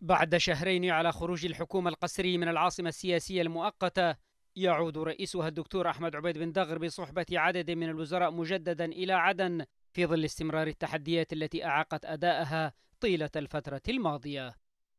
بعد شهرين على خروج الحكومة القسري من العاصمة السياسية المؤقتة يعود رئيسها الدكتور أحمد عبيد بن دغر بصحبة عدد من الوزراء مجددا إلى عدن في ظل استمرار التحديات التي أعاقت أداءها طيلة الفترة الماضية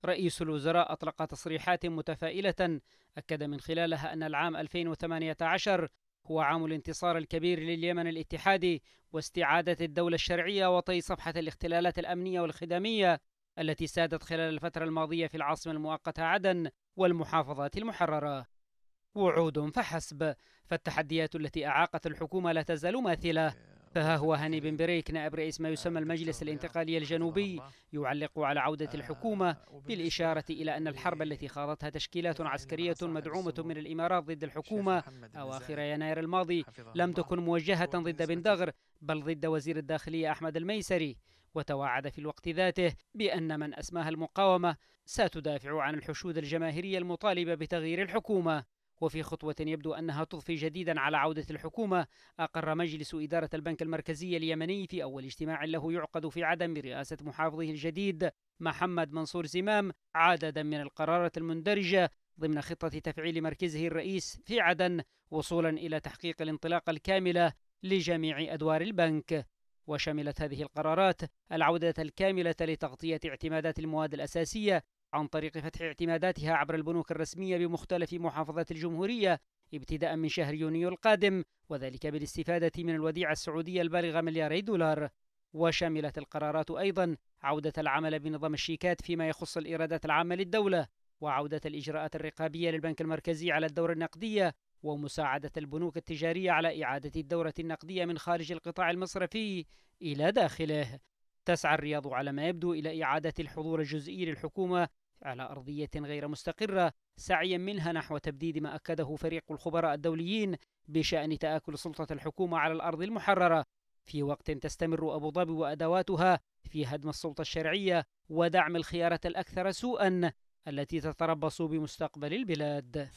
رئيس الوزراء أطلق تصريحات متفائلة أكد من خلالها أن العام 2018 هو عام الانتصار الكبير لليمن الاتحادي واستعادة الدولة الشرعية وطي صفحة الاختلالات الأمنية والخدمية التي سادت خلال الفترة الماضية في العاصمة المؤقتة عدن والمحافظات المحررة وعود فحسب فالتحديات التي أعاقت الحكومة لا تزال ماثلة فها هو هاني بن بريك نائب رئيس ما يسمى المجلس الانتقالي الجنوبي يعلق على عودة الحكومة بالإشارة إلى أن الحرب التي خاضتها تشكيلات عسكرية مدعومة من الإمارات ضد الحكومة أواخر يناير الماضي لم تكن موجهة ضد بن دغر بل ضد وزير الداخلية أحمد الميسري وتوعد في الوقت ذاته بأن من أسماها المقاومة ستدافع عن الحشود الجماهيرية المطالبة بتغيير الحكومة وفي خطوة يبدو أنها تضفي جديدا على عودة الحكومة أقر مجلس إدارة البنك المركزي اليمني في أول اجتماع له يعقد في عدن برئاسة محافظه الجديد محمد منصور زمام عددا من القرارات المندرجة ضمن خطة تفعيل مركزه الرئيس في عدن وصولا إلى تحقيق الانطلاقة الكاملة لجميع أدوار البنك وشملت هذه القرارات العودة الكاملة لتغطية اعتمادات المواد الأساسية عن طريق فتح اعتماداتها عبر البنوك الرسمية بمختلف محافظات الجمهورية ابتداء من شهر يونيو القادم وذلك بالاستفادة من الوديعة السعودية البالغة ملياري دولار وشملت القرارات أيضا عودة العمل بنظام الشيكات فيما يخص الإيرادات العامة للدولة وعودة الإجراءات الرقابية للبنك المركزي على الدورة النقدية ومساعدة البنوك التجارية على إعادة الدورة النقدية من خارج القطاع المصرفي إلى داخله. تسعى الرياض على ما يبدو إلى إعادة الحضور الجزئي للحكومة على أرضية غير مستقرة سعيا منها نحو تبديد ما أكده فريق الخبراء الدوليين بشأن تآكل سلطة الحكومة على الأرض المحررة في وقت تستمر أبو ظبي وأدواتها في هدم السلطة الشرعية ودعم الخيارات الأكثر سوءا التي تتربص بمستقبل البلاد